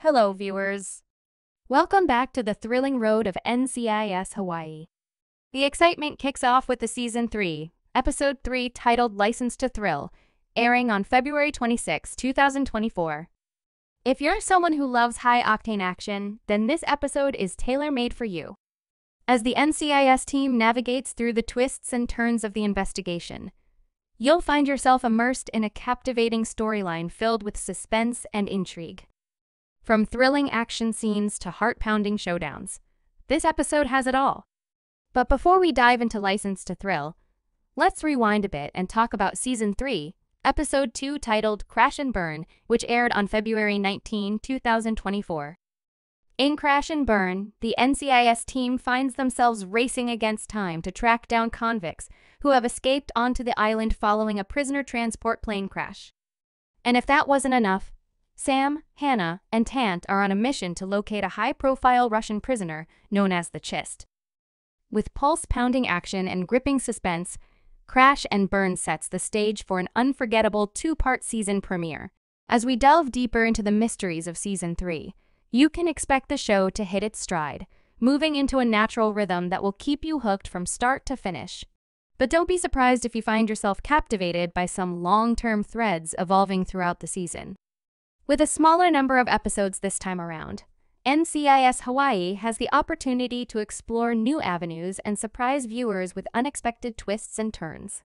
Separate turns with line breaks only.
Hello, viewers. Welcome back to the thrilling road of NCIS Hawaii. The excitement kicks off with the Season 3, Episode 3 titled License to Thrill, airing on February 26, 2024. If you're someone who loves high-octane action, then this episode is tailor-made for you. As the NCIS team navigates through the twists and turns of the investigation, you'll find yourself immersed in a captivating storyline filled with suspense and intrigue. From thrilling action scenes to heart pounding showdowns, this episode has it all. But before we dive into License to Thrill, let's rewind a bit and talk about Season 3, Episode 2, titled Crash and Burn, which aired on February 19, 2024. In Crash and Burn, the NCIS team finds themselves racing against time to track down convicts who have escaped onto the island following a prisoner transport plane crash. And if that wasn't enough, Sam, Hannah, and Tant are on a mission to locate a high-profile Russian prisoner known as the Chist. With pulse-pounding action and gripping suspense, Crash and Burn sets the stage for an unforgettable two-part season premiere. As we delve deeper into the mysteries of Season 3, you can expect the show to hit its stride, moving into a natural rhythm that will keep you hooked from start to finish. But don't be surprised if you find yourself captivated by some long-term threads evolving throughout the season. With a smaller number of episodes this time around, NCIS Hawaii has the opportunity to explore new avenues and surprise viewers with unexpected twists and turns.